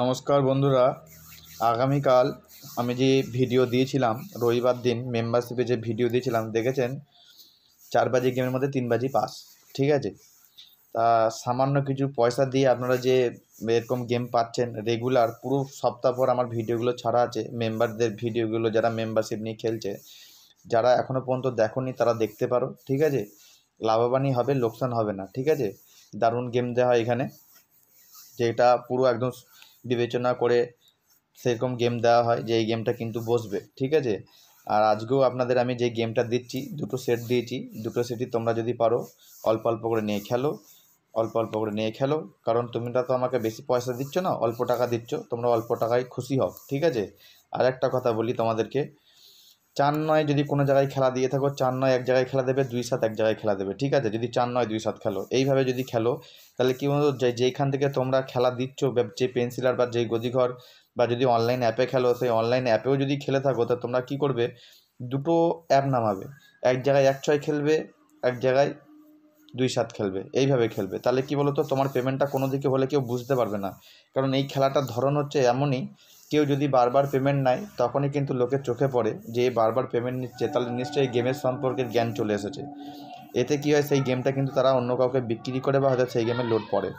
নমস্কার বন্ধুরা আগামীকাল আমি যে ভিডিও দিয়েছিলাম রবিবার দিন মেম্বারশিপে যে ভিডিও দিয়েছিলাম দেখেছেন চার বাজি গেমের মধ্যে তিন বাজি পাস ঠিক আছে তা সামান্য কিছু পয়সা দিয়ে আপনারা যে এরকম গেম পাচ্ছেন রেগুলার পুরো সপ্তাহ পর আমার ভিডিওগুলো ছাড়া আছে মেম্বারদের ভিডিওগুলো যারা মেম্বারশিপ নিয়ে খেলছে যারা এখনও পর্যন্ত দেখনি তারা দেখতে পারো ঠিক আছে লাভবানই হবে লোকসান হবে না ঠিক আছে দারুণ গেম দেওয়া হয় এখানে যেটা পুরো একদম বিবেচনা করে সেরকম গেম দেওয়া হয় যে এই গেমটা কিন্তু বসবে ঠিক আছে আর আজকেও আপনাদের আমি যে গেমটা দিচ্ছি দুটো সেট দিয়েছি দুটো সেটই তোমরা যদি পারো অল্প অল্প করে নিয়ে খেলো অল্প অল্প করে নিয়ে খেলো কারণ তুমিটা তো আমাকে বেশি পয়সা দিচ্ছ না অল্প টাকা দিচ্ছ তোমরা অল্প টাকায় খুশি হও ঠিক আছে আর একটা কথা বলি তোমাদেরকে চার নয় যদি কোনো জায়গায় খেলা দিয়ে থাকো চার নয় এক জায়গায় খেলা দেবে দুই সাত এক জায়গায় খেলা দেবে ঠিক আছে যদি চার নয় দুই সাত খেলো এইভাবে যদি খেলো তাহলে কী বলতো যে যেইখান থেকে তোমরা খেলা দিচ্ছ যে পেন্সিলার বা যেই গদিঘর বা যদি অনলাইন অ্যাপে খেলো সেই অনলাইন অ্যাপেও যদি খেলে থাকো তা তোমরা কি করবে দুটো অ্যাপ নামাবে এক জায়গায় এক ছয় খেলবে এক জায়গায় দুই সাত খেলবে এইভাবে খেলবে তাহলে কি বলতো তোমার পেমেন্টটা কোনো দিকে হলে কেউ বুঝতে পারবে না কারণ এই খেলাটার ধরন হচ্ছে এমনই কেউ যদি বারবার পেমেন্ট নেয় তখনই কিন্তু লোকের চোখে পড়ে যে বারবার পেমেন্ট নিচ্ছে তাহলে নিশ্চয়ই গেমের সম্পর্কে জ্ঞান চলে এসেছে এতে কী হয় সেই গেমটা কিন্তু তারা অন্য কাউকে বিক্রি করে বা হয়তো সেই গেমে লোড পড়ে